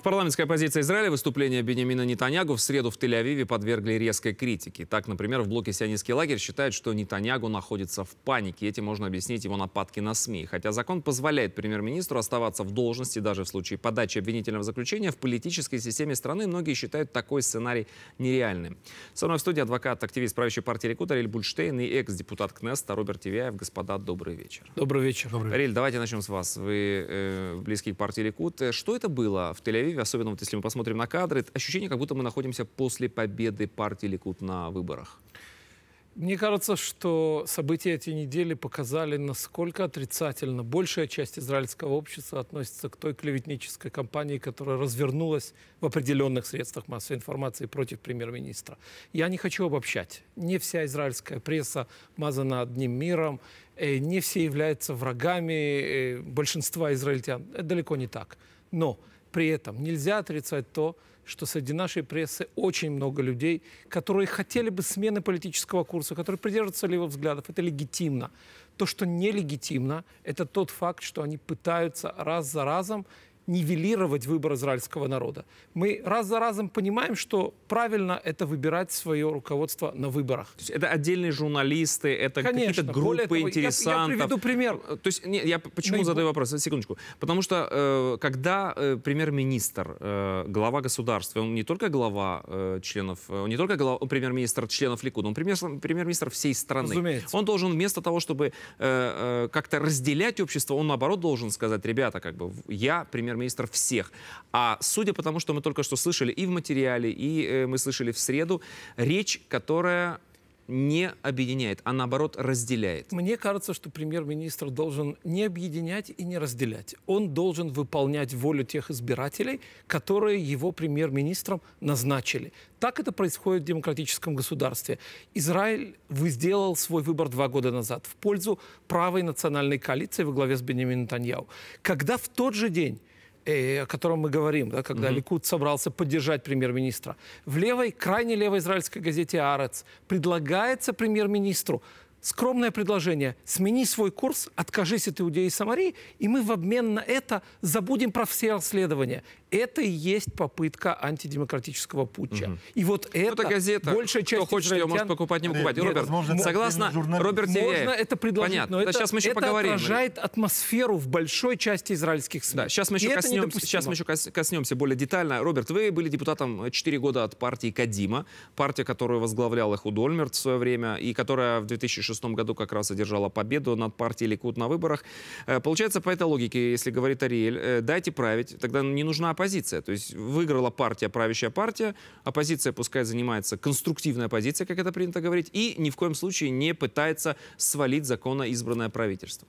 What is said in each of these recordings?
В парламентской оппозиции Израиля выступление Бенямина Нетаньягу в среду в Тель-Авиве подвергли резкой критике. Так, например, в блоке «Сионистский лагерь» считают, что Нетаньягу находится в панике. Этим можно объяснить его нападки на СМИ. Хотя закон позволяет премьер-министру оставаться в должности даже в случае подачи обвинительного заключения, в политической системе страны многие считают такой сценарий нереальным. Со мной в студии адвокат, активист правящей партии Рекут Риль Бульштейн и экс-депутат КНЕСТа Роберт Тивяев. Господа, добрый вечер. Добрый вечер. Риль, давайте начнем с вас. Вы э, близкий к партии Рекут. Э, что это было в Тель-Авиве? Тель-Авиве, особенно вот если мы посмотрим на кадры, ощущение, как будто мы находимся после победы партии Ликут на выборах. Мне кажется, что события эти недели показали, насколько отрицательно большая часть израильского общества относится к той клеветнической кампании, которая развернулась в определенных средствах массовой информации против премьер-министра. Я не хочу обобщать. Не вся израильская пресса мазана одним миром, э, не все являются врагами э, большинства израильтян. Это далеко не так. Но при этом нельзя отрицать то, что среди нашей прессы очень много людей, которые хотели бы смены политического курса, которые придерживаются левых взглядов. Это легитимно. То, что нелегитимно, это тот факт, что они пытаются раз за разом нивелировать выбор израильского народа. Мы раз за разом понимаем, что правильно это выбирать свое руководство на выборах. То есть это отдельные журналисты, это какие-то группы этого, интересантов. Я, я приведу пример. Э, то есть нет, я почему Наибол... задаю вопрос? Э, секундочку. Потому что э, когда э, премьер-министр, э, глава государства, он не только глава э, членов, он э, не только глава, премьер-министр членов Ликуда, он премьер-министр всей страны. Разумеется. Он должен вместо того, чтобы э, э, как-то разделять общество, он наоборот должен сказать, ребята, как бы я премьер Министр всех. А судя по тому, что мы только что слышали и в материале, и э, мы слышали в среду, речь, которая не объединяет, а наоборот разделяет. Мне кажется, что премьер-министр должен не объединять и не разделять. Он должен выполнять волю тех избирателей, которые его премьер-министром назначили. Так это происходит в демократическом государстве. Израиль сделал свой выбор два года назад в пользу правой национальной коалиции во главе с Бенемином Таньяу. Когда в тот же день Э, о котором мы говорим, да, когда mm-hmm. Ликут собрался поддержать премьер-министра. В левой, крайне левой израильской газете «Арец» предлагается премьер-министру скромное предложение. Смени свой курс, откажись от Иудеи и Самарии, и мы в обмен на это забудем про все расследования. Это и есть попытка антидемократического путча. Угу. И вот ну, это, это газета. большая часть Кто хочет израильтян... ее, может покупать, не покупать. Нет, Роберт, можно, согласно Роберт Можно это предложить, Понятно. но это, да, сейчас мы еще это поговорим. отражает атмосферу в большой части израильских СМИ. Да, сейчас, мы еще коснемся, сейчас мы еще коснемся более детально. Роберт, вы были депутатом 4 э, года от партии «Кадима», партия, которую возглавлял Эхуд Ольмерт в свое время, и которая в 2006 году как раз одержала победу над партией «Ликут» на выборах. Э, получается, по этой логике, если говорит Ариэль, э, дайте править, тогда не нужна оппозиция. То есть выиграла партия, правящая партия, оппозиция пускай занимается конструктивной оппозицией, как это принято говорить, и ни в коем случае не пытается свалить законно избранное правительство.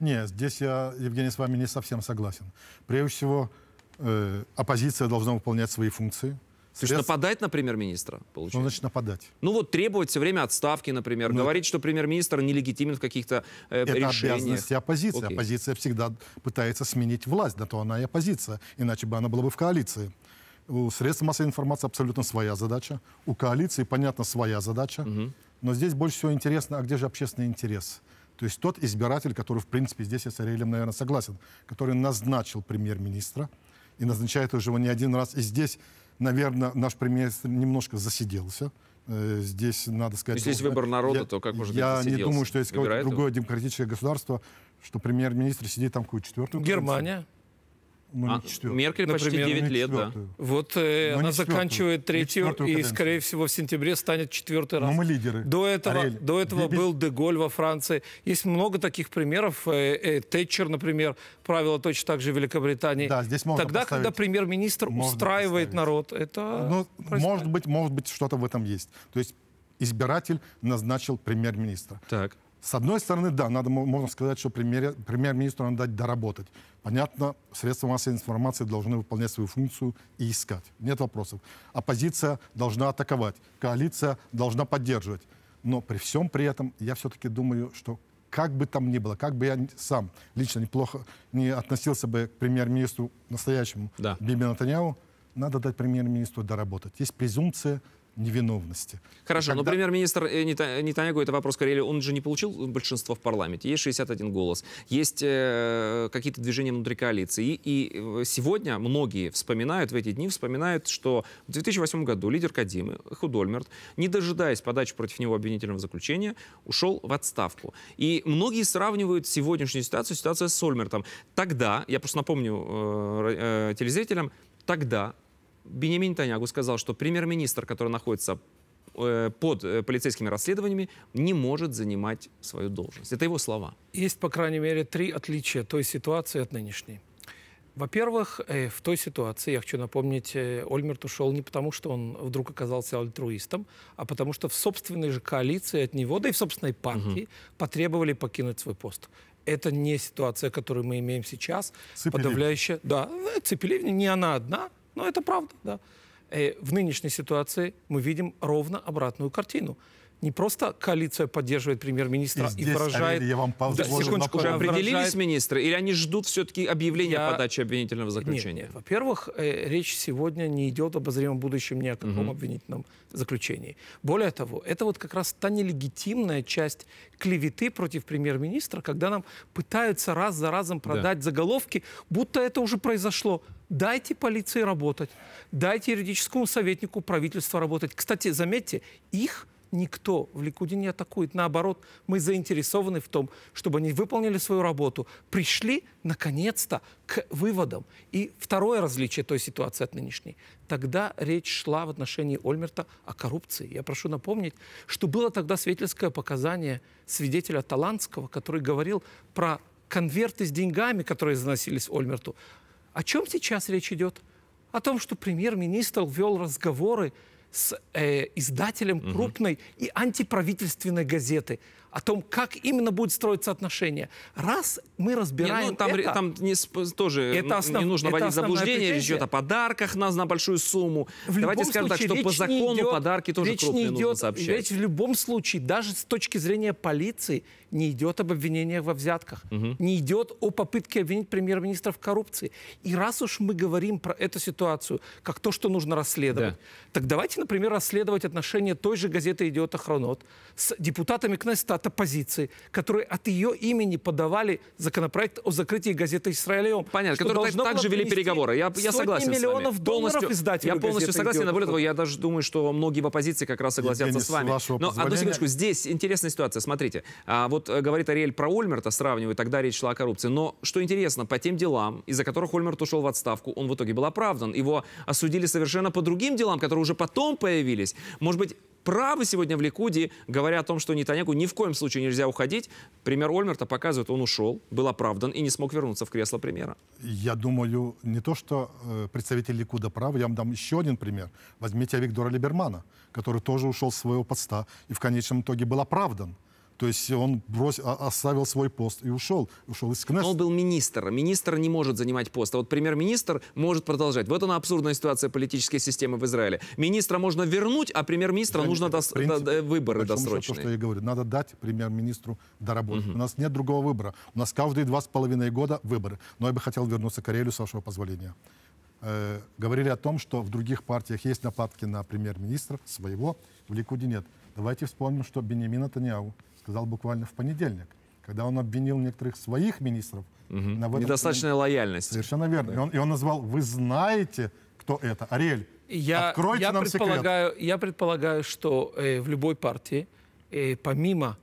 Нет, здесь я, Евгений, с вами не совсем согласен. Прежде всего, э, оппозиция должна выполнять свои функции – Слушай, Сейчас... нападать на премьер-министра, получается? Ну, значит, нападать. Ну, вот требовать все время отставки, например, ну, говорить, что премьер-министр нелегитимен в каких-то э, это решениях. Это обязанности оппозиции. Окей. Оппозиция всегда пытается сменить власть, да то она и оппозиция, иначе бы она была бы в коалиции. У средств массовой информации абсолютно своя задача, у коалиции, понятно, своя задача. Угу. Но здесь больше всего интересно, а где же общественный интерес? То есть тот избиратель, который, в принципе, здесь я с Ариэлем, наверное, согласен, который назначил премьер-министра и назначает уже его не один раз. И здесь наверное, наш премьер немножко засиделся. Э, здесь надо сказать... Здесь выбор народа, я, то как может Я не думаю, что есть какое-то другое его? демократическое государство, что премьер-министр сидит там какую-то четвертую... Германия. Границу но а, Меркель Например, почти 9 лет, да. Вот э, она заканчивает третью и, скорее всего, в сентябре станет четвертый ну, раз. Но мы лидеры. До этого, Ариэль, до этого Дебель. был Деголь во Франции. Есть много таких примеров. Э, э, Тэтчер, например, правила точно так же в Великобритании. Да, здесь можно Тогда, поставить. когда премьер-министр устраивает поставить. народ, это... Ну, может быть, может быть, что-то в этом есть. То есть избиратель назначил премьер-министра. Так. С одной стороны, да, надо, можно сказать, что премьер-министру надо дать доработать. Понятно, средства массовой информации должны выполнять свою функцию и искать. Нет вопросов. Оппозиция должна атаковать, коалиция должна поддерживать. Но при всем при этом я все-таки думаю, что как бы там ни было, как бы я сам лично неплохо не относился бы к премьер-министру настоящему да. Биби Натаньяу, надо дать премьер-министру доработать. Есть презумпция невиновности. Хорошо, когда... но премьер-министр э, э, Нетаньягу, это вопрос Карелии, он же не получил большинство в парламенте. Есть 61 голос, есть э, какие-то движения внутри коалиции. И, и э, сегодня многие вспоминают, в эти дни вспоминают, что в 2008 году лидер Кадимы, Худольмерт, не дожидаясь подачи против него обвинительного заключения, ушел в отставку. И многие сравнивают сегодняшнюю ситуацию, с ситуацией с Сольмертом. Тогда, я просто напомню э, э, телезрителям, тогда Бенемин Танягу сказал, что премьер-министр, который находится э, под э, полицейскими расследованиями, не может занимать свою должность. Это его слова. Есть, по крайней мере, три отличия той ситуации от нынешней. Во-первых, э, в той ситуации, я хочу напомнить, Ольмерт ушел не потому, что он вдруг оказался альтруистом, а потому что в собственной же коалиции от него, да и в собственной партии, угу. потребовали покинуть свой пост это не ситуация, которую мы имеем сейчас. Цепеливни. Подавляющая, да, Цепеливни не она одна. Но ну, это правда, да. Э, в нынешней ситуации мы видим ровно обратную картину не просто коалиция поддерживает премьер-министра и, и выражает... я вам да, секундочку, уже определились выражает... министры? Или они ждут все-таки объявления я... подаче обвинительного заключения? нет. Во-первых, э, речь сегодня не идет об обозримом будущем ни о каком угу. обвинительном заключении. Более того, это вот как раз та нелегитимная часть клеветы против премьер-министра, когда нам пытаются раз за разом продать да. заголовки, будто это уже произошло. Дайте полиции работать, дайте юридическому советнику правительства работать. Кстати, заметьте, их никто в Ликуде не атакует. Наоборот, мы заинтересованы в том, чтобы они выполнили свою работу, пришли, наконец-то, к выводам. И второе различие той ситуации от нынешней. Тогда речь шла в отношении Ольмерта о коррупции. Я прошу напомнить, что было тогда свидетельское показание свидетеля Талантского, который говорил про конверты с деньгами, которые заносились Ольмерту. О чем сейчас речь идет? О том, что премьер-министр вел разговоры с э, издателем крупной mm -hmm. и антиправительственной газеты о том, как именно будет строиться отношение. Раз мы разбираем не, ну, там, это... Там не, тоже это основ, не нужно это вводить заблуждение, речь идет о подарках на, на большую сумму. В Давайте скажем случае, так, что по закону идет, подарки тоже крупные идет, нужно сообщать. Речь в любом случае, даже с точки зрения полиции, не идет об обвинениях во взятках, угу. не идет о попытке обвинить премьер-министра в коррупции. И раз уж мы говорим про эту ситуацию, как то, что нужно расследовать, да. так давайте, например, расследовать отношения той же газеты «Идиота Хронот» с депутатами Кнессета от оппозиции, которые от ее имени подавали законопроект о закрытии газеты «Израилем». Понятно, которые так, также вели переговоры. Я, я согласен миллионов с вами. Полностью, я полностью согласен. Идиот. Более того, я даже думаю, что многие в оппозиции как раз согласятся с вами. С Но одну секундочку, здесь интересная ситуация. Смотрите, а, вот э, говорит Ариэль про Ольмерта, сравнивает, тогда речь шла о коррупции. Но что интересно, по тем делам, из-за которых Ольмерт ушел в отставку, он в итоге был оправдан. Его осудили совершенно по другим делам, которые уже потом появились. Может быть, правы сегодня в Ликуде, говоря о том, что Нетаньяку ни в коем случае нельзя уходить. Пример Ольмерта показывает, он ушел, был оправдан и не смог вернуться в кресло премьера. Я думаю, не то, что э, представитель Ликуда прав, я вам дам еще один пример. Возьмите Виктора Либермана, который тоже ушел с своего поста и в конечном итоге был оправдан. То есть он бросил, оставил свой пост и ушел. Ушел из КНЕС. Но он был министр. Министр не может занимать пост. А вот премьер-министр может продолжать. Вот она абсурдная ситуация политической системы в Израиле. Министра можно вернуть, а премьер-министра нужно дос... принципе, до... выборы досрочные. Счету, то, что я говорю. Надо дать премьер-министру доработать. Угу. У нас нет другого выбора. У нас каждые два с половиной года выборы. Но я бы хотел вернуться к Карелю, с вашего позволения э, говорили о том, что в других партиях есть нападки на премьер-министра своего, в Ликуде нет. Давайте вспомним, что Бенемина Таняу сказал буквально в понедельник, когда он обвинил некоторых своих министров. Угу. На этом Недостаточная плане. лояльность. Совершенно верно. Да. И, он, и он назвал, вы знаете, кто это. Ариэль, я, откройте я нам предполагаю, секрет. Я предполагаю, что э, в любой партии, э, помимо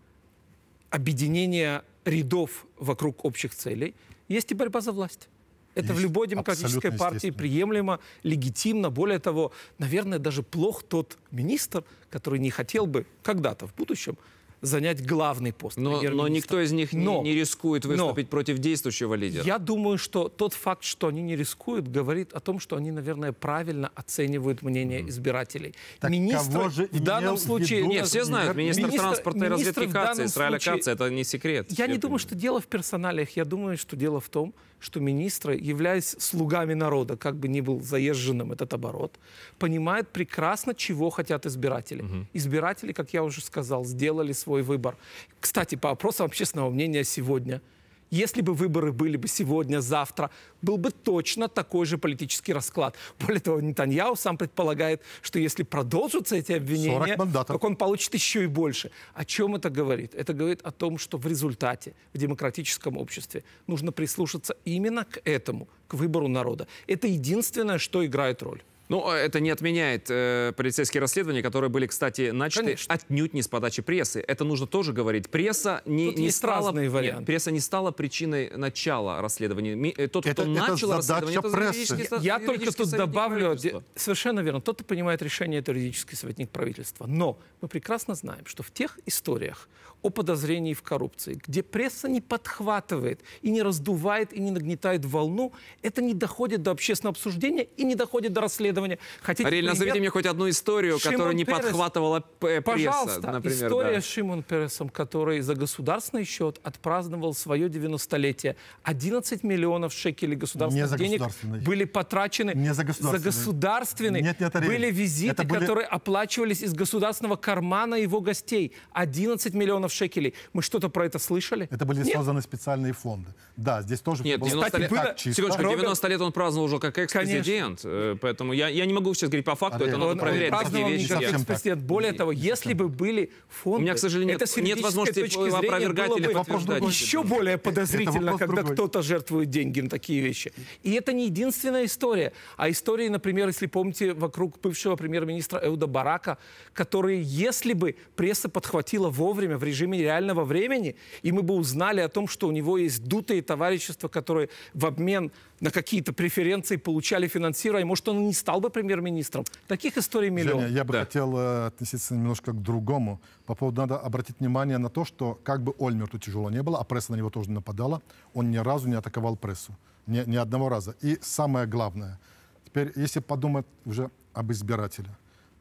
объединения рядов вокруг общих целей, есть и борьба за власть. Это есть, в любой демократической партии приемлемо, легитимно. Более того, наверное, даже плох тот министр, который не хотел бы когда-то в будущем занять главный пост. Но, но никто из них но, не, рискует выступить но, против действующего лидера. Я думаю, что тот факт, что они не рискуют, говорит о том, что они, наверное, правильно оценивают мнение избирателей. Так министр кого же в данном случае... Нет, все знают, министр, министр транспорта и разведификации Израиля случае... Каца, это не секрет. Я не думаю, думаю, что дело в персоналиях, я думаю, что дело в том, что министры, являясь слугами народа, как бы ни был заезженным этот оборот, понимают прекрасно, чего хотят избиратели. Угу. Избиратели, как я уже сказал, сделали свою свой выбор. Кстати, по вопросам общественного мнения сегодня – если бы выборы были бы сегодня, завтра, был бы точно такой же политический расклад. Более того, Нетаньяу сам предполагает, что если продолжатся эти обвинения, так он получит еще и больше. О чем это говорит? Это говорит о том, что в результате в демократическом обществе нужно прислушаться именно к этому, к выбору народа. Это единственное, что играет роль. Ну, а это не отменяет э, полицейские расследования, которые были, кстати, начаты Конечно. отнюдь не с подачи прессы. Это нужно тоже говорить. Пресса не, Тут не стала нет, пресса не стала причиной начала расследования. Э, тот, это, кто это начал расследование, это пресса. Я только тут добавлю, совершенно верно, тот, кто принимает решение, это юридический советник правительства. Но мы прекрасно знаем, что в тех историях о подозрении в коррупции, где пресса не подхватывает и не раздувает и не нагнетает волну, это не доходит до общественного обсуждения и не доходит до расследования расследования. Хотите Ариэль, пример? назовите мне хоть одну историю, Шимон которую не Перес. подхватывала э, пресса, Пожалуйста, например. история да. с Шимон Пересом, который за государственный счет отпраздновал свое 90-летие. 11 миллионов шекелей государственных не денег были потрачены не за государственный. За государственный. Нет, нет, Были визиты, были... которые оплачивались из государственного кармана его гостей. 11 миллионов шекелей. Мы что-то про это слышали? Это были нет. созданы специальные фонды. Да, здесь тоже... Нет, 90 было... лет, было... Секундочку, 90 лет он праздновал уже как экс-президент, э, поэтому я я, не могу сейчас говорить по факту, это ну надо проверять он такие вещи. Экспресс, более того, если бы были фонды, У меня, к сожалению, нет, возможности опровергать или подтверждать. Еще более подозрительно, когда кто-то жертвует деньги на такие вещи. И это не единственная история. А истории, например, если помните, вокруг бывшего премьер-министра Эуда Барака, который, если бы пресса подхватила вовремя, в режиме реального времени, и мы бы узнали о том, что у него есть дутые товарищества, которые в обмен на какие-то преференции получали финансирование, может, он не стал стал бы премьер-министром. Таких историй миллион. Женя, я бы да. хотел э, относиться немножко к другому. По поводу надо обратить внимание на то, что как бы Ольмерту тяжело не было, а пресса на него тоже нападала, он ни разу не атаковал прессу. Ни, ни одного раза. И самое главное, теперь если подумать уже об избирателе,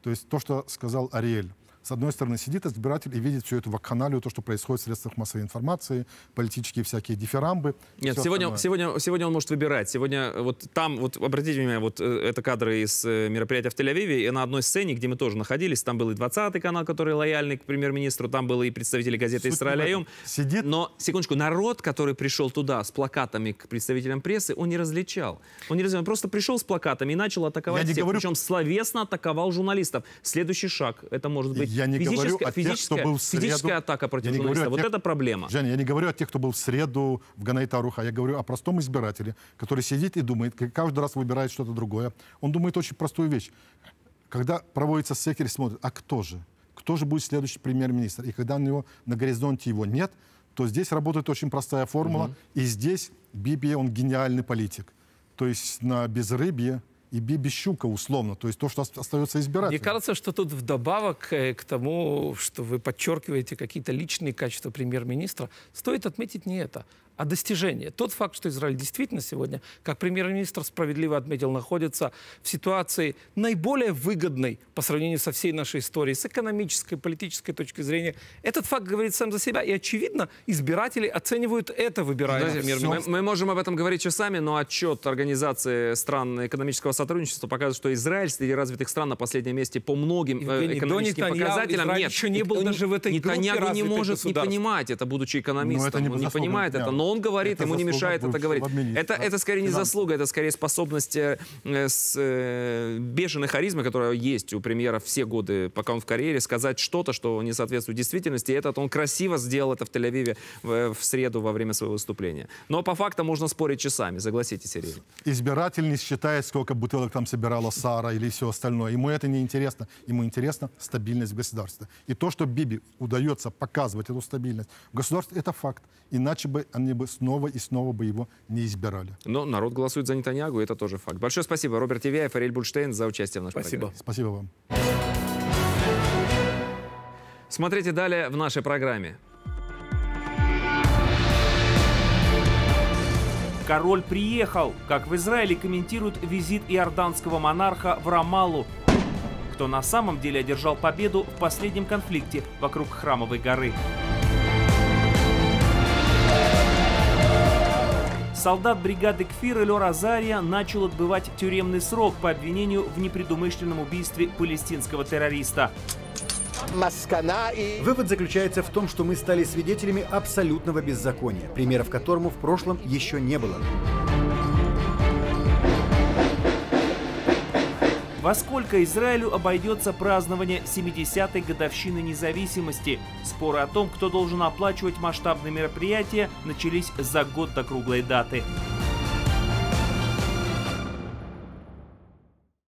то есть то, что сказал Ариэль, с одной стороны, сидит избиратель и видит всю эту вакханалию, то, что происходит в средствах массовой информации, политические всякие дифирамбы. Нет, сегодня, сегодня, сегодня он может выбирать. Сегодня вот там, вот обратите внимание, вот э, это кадры из э, мероприятия в Тель-Авиве, и на одной сцене, где мы тоже находились, там был и 20-й канал, который лояльный к премьер-министру, там были и представители газеты «Исраиль Айом». Сидит... Но, секундочку, народ, который пришел туда с плакатами к представителям прессы, он не различал. Он не различал, он просто пришел с плакатами и начал атаковать Я всех. Говорю... Причем словесно атаковал журналистов. Следующий шаг, это может быть я не физическая, говорю о тех, кто был в среду. Физическая атака против я не Вот это проблема. Женя, я не говорю о тех, кто был в среду в Ганайтаруха. Я говорю о простом избирателе, который сидит и думает, каждый раз выбирает что-то другое. Он думает очень простую вещь. Когда проводится секер, смотрит, а кто же? Кто же будет следующий премьер-министр? И когда у него на горизонте его нет, то здесь работает очень простая формула. Угу. И здесь Биби, он гениальный политик. То есть на безрыбье и Биби Щука условно, то есть то, что остается избирателем. Мне кажется, что тут вдобавок э, к тому, что вы подчеркиваете какие-то личные качества премьер-министра, стоит отметить не это, а достижение. Тот факт, что Израиль действительно сегодня, как премьер-министр справедливо отметил, находится в ситуации наиболее выгодной по сравнению со всей нашей историей, с экономической, политической точки зрения. Этот факт говорит сам за себя. И, очевидно, избиратели оценивают это, выбирая да, премьер мы, мы можем об этом говорить часами, но отчет Организации стран экономического сотрудничества показывает, что Израиль среди развитых стран на последнем месте по многим э, Евгений, экономическим Нетаньяу, показателям. Нет, еще не был даже в этой Нетаньяу не может не понимать это, будучи ну, экономистом. это не, он не понимает да. это, но он говорит, это ему не мешает это говорить. Это, это скорее не заслуга, это скорее способность э, э, с, э, бешеной харизмы, которая есть у премьера все годы, пока он в карьере, сказать что-то, что не соответствует действительности. И этот он красиво сделал это в Тель-Авиве в, в среду во время своего выступления. Но по факту можно спорить часами, согласитесь, Ирина. Избиратель не считает, сколько бутылок там собирала Сара или все остальное. Ему это не интересно. Ему интересна стабильность государства. И то, что Биби удается показывать эту стабильность в это факт. Иначе бы они бы снова и снова бы его не избирали. Но народ голосует за Нетаньягу, это тоже факт. Большое спасибо, Роберт Ивяев, Ариэль Бульштейн, за участие в нашей спасибо. программе. Спасибо вам. Смотрите далее в нашей программе. Король приехал. Как в Израиле комментируют визит иорданского монарха в Рамалу, Кто на самом деле одержал победу в последнем конфликте вокруг Храмовой горы. солдат бригады Кфир Элер Азария начал отбывать тюремный срок по обвинению в непредумышленном убийстве палестинского террориста. Вывод заключается в том, что мы стали свидетелями абсолютного беззакония, примеров которому в прошлом еще не было. Во сколько Израилю обойдется празднование 70-й годовщины независимости? Споры о том, кто должен оплачивать масштабные мероприятия, начались за год до круглой даты.